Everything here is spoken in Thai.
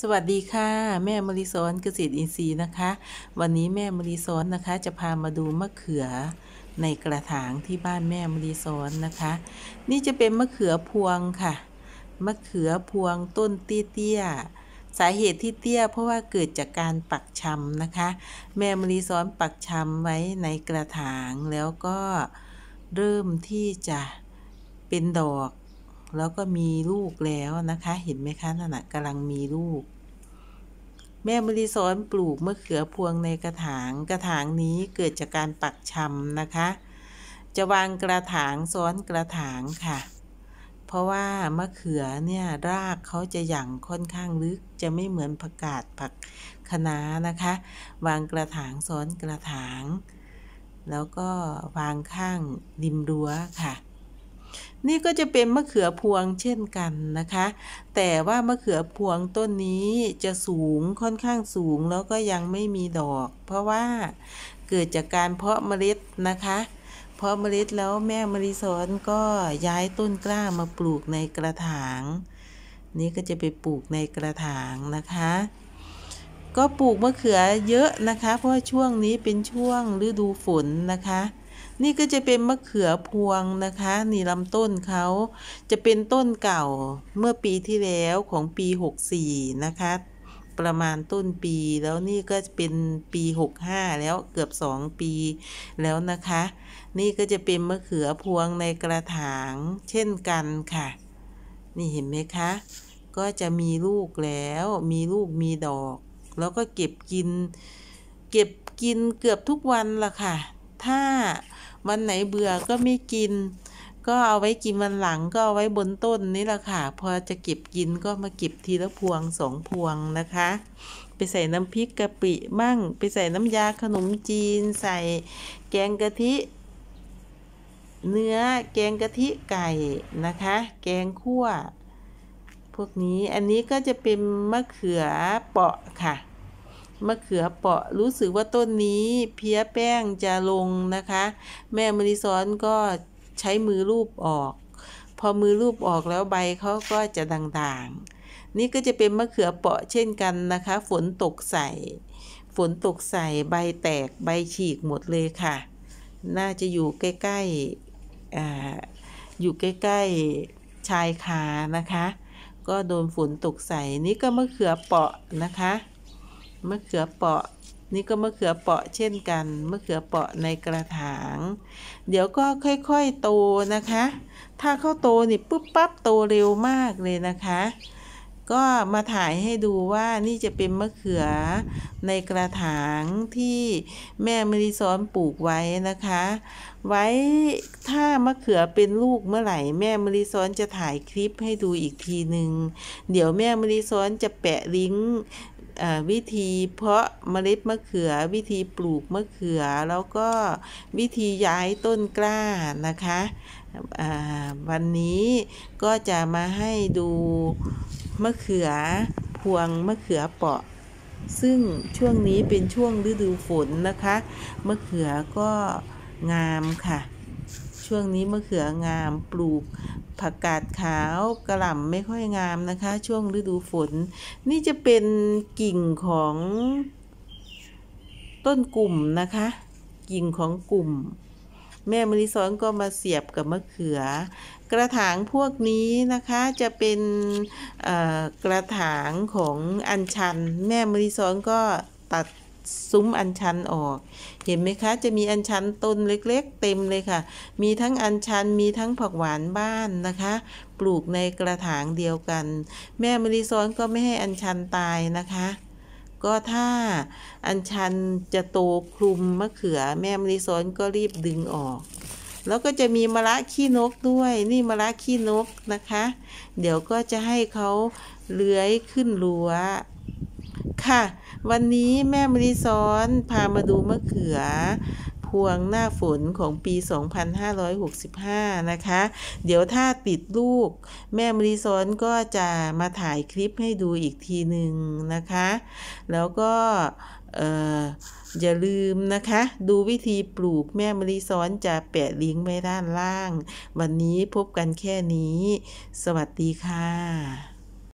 สวัสดีค่ะ แม่มริสอนเกษตรอินทรีย์นะคะ วันนี้แม่มริสอนนะคะ จะพามาดูมะเขือในกระถาง ที่บ้านแม่มริสอนนะคะ นี่จะเป็นมะเขือพวงค่ะมะเขือพวงต้นเตี้ยสาเหตุที่เตี้ยเพราะว่าเกิดจากการปักชำนะคะ แม่มริสอนปักชำไว้ในกระถางแล้วก็เริ่มที่จะเป็นดอกแล้วก็มีลูกแล้วนะคะ เห็นไหมคะนั่นนะกำลังมีลูก แม่มริสอนปลูกมะเขือพวงในกระถางกระถางนี้เกิดจากการปักชำนะคะ จะวางกระถางซ้อนกระถาง ค่ะ เพราะว่ามะเขือเนี่ยรากเขาจะหยั่งค่อนข้างลึกจะไม่เหมือนผักกาดผักคะน้านะคะ วางกระถางซ้อนกระถาง แล้วก็วางข้างริมรั้วค่ะนี่ก็จะเป็นมะเขือพวงเช่นกันนะคะ แต่ว่ามะเขือพวงต้นนี้จะสูงค่อนข้างสูงแล้วก็ยังไม่มีดอก เพราะว่าเกิดจากการเพราะเมล็ดนะคะ เพราะเมล็ดแล้วแม่มริซอนก็ย้ายต้นกล้ามาปลูกในกระถาง นี่ก็จะไปปลูกในกระถางนะคะ ก็ปลูกมะเขือเยอะนะคะ เพราะช่วงนี้เป็นช่วงฤดูฝนนะคะนี่ ก็จะเป็นมะเขือพวงนะคะ นี่ลำต้นเขาจะเป็นต้นเก่าเมื่อปีที่แล้วของปี64นะคะประมาณต้นปีแล้วนี่ก็เป็นปี65แล้วเกือบ2ปี แล้วนะคะ นี่ก็จะเป็นมะเขือพวงในกระถาง เช่นกันค่ะ นี่เห็นไหมคะก็จะมีลูกแล้วมีลูกมีดอก แล้วก็เก็บกิน เก็บกินเกือบทุกวันละค่ะ ถ้าวันไหนเบื่อก็ไม่กิน ก็เอาไว้กินวันหลัง ก็เอาไว้บนต้นนี่แหละค่ะ พอจะเก็บกินก็มาเก็บทีละพวงสองพวงนะคะ ไปใส่น้ำพริกกะปิบ้างไปใส่น้ำยาขนมจีนใส่ แกงกะทิ เนื้อแกงกะทิไก่นะคะ แกงคั่วพวกนี้ อันนี้ก็จะเป็นมะเขือเปาะค่ะมะเขือเปาะรู้สึกว่าต้นนี้เพี้ยแป้งจะลงนะคะ แม่มริซอนก็ใช้มือรูปออก พอมือรูปออกแล้วใบเขาก็จะด่างๆ นี่ก็จะเป็นมะเขือเปาะเช่นกันนะคะ ฝนตกใส่ ฝนตกใส่ใบแตกใบฉีกหมดเลยค่ะ น่าจะอยู่ใกล้ๆออยู่ใกล้ๆชายคานะคะ ก็โดนฝนตกใส่นี่ก็มะเขือเปาะนะคะมะเขือเปาะนี่ก็มะเขือเปาะเช่นกันมะเขือเปาะในกระถาง เดี๋ยวก็ค่อยๆโตนะคะ ถ้าเข้าโตนี่ปุ๊บปั๊บโตเร็วมากเลยนะคะ ก็มาถ่ายให้ดูว่านี่จะเป็นมะเขือในกระถางที่แม่มริซอนปลูกไว้นะคะ ไว้ถ้ามะเขือเป็นลูกเมื่อไหร่แม่มริซอนจะถ่ายคลิปให้ดูอีกทีหนึ่งเดี๋ยวแม่มริซอนจะแปะลิงก์วิธีเพาะเมล็ดมะเขือวิธีปลูกมะเขือแล้วก็วิธีย้ายต้นกล้านะคะวันนี้ก็จะมาให้ดูมะเขือพวงมะเขือเปาะ ซึ่งช่วงนี้เป็นช่วงฤดูฝนนะคะมะเขือก็งามค่ะ ช่วงนี้มะเขืองามปลูกผักกาดขาวกระหล่ำไม่ค่อยงามนะคะ ช่วงฤดูฝน นี่จะเป็นกิ่งของต้นกลุ่มนะคะ กิ่งของกลุ่ม แม่มริซ้อนก็มาเสียบกับมะเขือ กระถางพวกนี้นะคะจะเป็นกระถางของอัญชัน แม่มริซ้อนก็ตัดซุ้มอันชันออก เห็นไหมคะ จะมีอันชันต้นเล็กๆ เต็มเลยค่ะ มีทั้งอันชัน มีทั้งผักหวานบ้านนะคะ ปลูกในกระถางเดียวกัน แม่มาริซอนก็ไม่ให้อันชันตายนะคะ ก็ถ้าอันชันจะโตคลุมมะเขือ แม่มาริซอนก็รีบดึงออก แล้วก็จะมีมะระขี้นกด้วย นี่มะระขี้นกนะคะ เดี๋ยวก็จะให้เขาเลื้อยขึ้นรั้วค่ะวันนี้แม่มริซ้อนพามาดูมะเขือ พวงหน้าฝนของปี 2565 นะคะ เดี๋ยวถ้าติดลูกแม่มริซ้อนก็จะมาถ่ายคลิปให้ดูอีกทีหนึ่งนะคะ แล้วก็อย่าลืมนะคะดูวิธีปลูกแม่มะลิซ้อนจะแปะลิงก์ไว้ด้านล่าง วันนี้พบกันแค่นี้ สวัสดีค่ะ